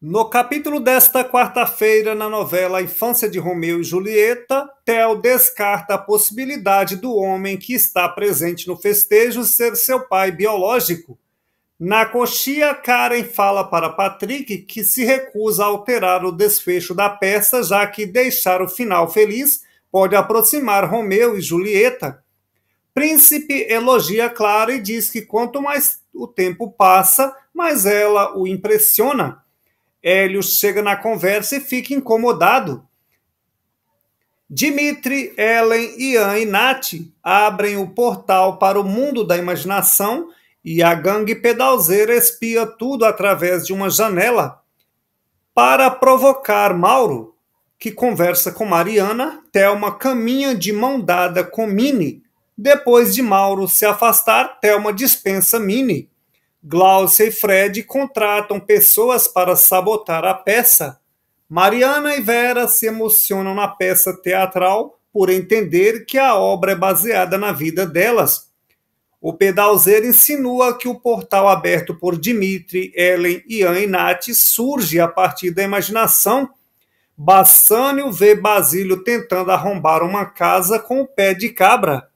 No capítulo desta quarta-feira, na novela Infância de Romeu e Julieta, Theo descarta a possibilidade do homem que está presente no festejo ser seu pai biológico. Na coxia, Karen fala para Patrick que se recusa a alterar o desfecho da peça, já que deixar o final feliz pode aproximar Romeu e Julieta. Príncipe elogia Clara e diz que quanto mais o tempo passa, mais ela o impressiona. Hélio chega na conversa e fica incomodado. Dimitri, Ellen, Ian e Nath abrem o portal para o mundo da imaginação e a gangue pedalzeira espia tudo através de uma janela para provocar Mauro, que conversa com Mariana. Thelma caminha de mão dada com Mini. Depois de Mauro se afastar, Thelma dispensa Mini Glaucia e Fred contratam pessoas para sabotar a peça. Mariana e Vera se emocionam na peça teatral por entender que a obra é baseada na vida delas. O pedalzeiro insinua que o portal aberto por Dimitri, Ellen, Ian e Nath surge a partir da imaginação. Bassânio vê Basílio tentando arrombar uma casa com o pé de cabra.